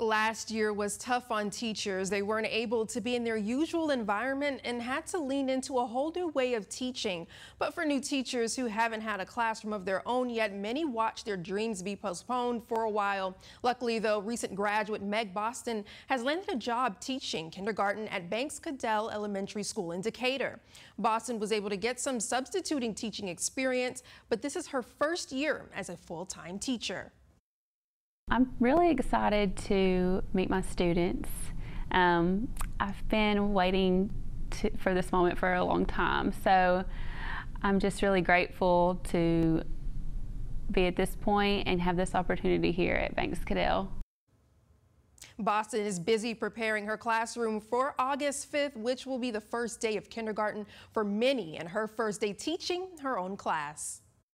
Last year was tough on teachers. They weren't able to be in their usual environment and had to lean into a whole new way of teaching. But for new teachers who haven't had a classroom of their own yet, many watched their dreams be postponed for a while. Luckily, though, recent graduate Meg Boston has landed a job teaching kindergarten at Banks Cadell Elementary School in Decatur. Boston was able to get some substituting teaching experience, but this is her first year as a full-time teacher. I'm really excited to meet my students. Um, I've been waiting to, for this moment for a long time, so I'm just really grateful to be at this point and have this opportunity here at Banks Cadell. Boston is busy preparing her classroom for August 5th, which will be the first day of kindergarten for Minnie and her first day teaching her own class.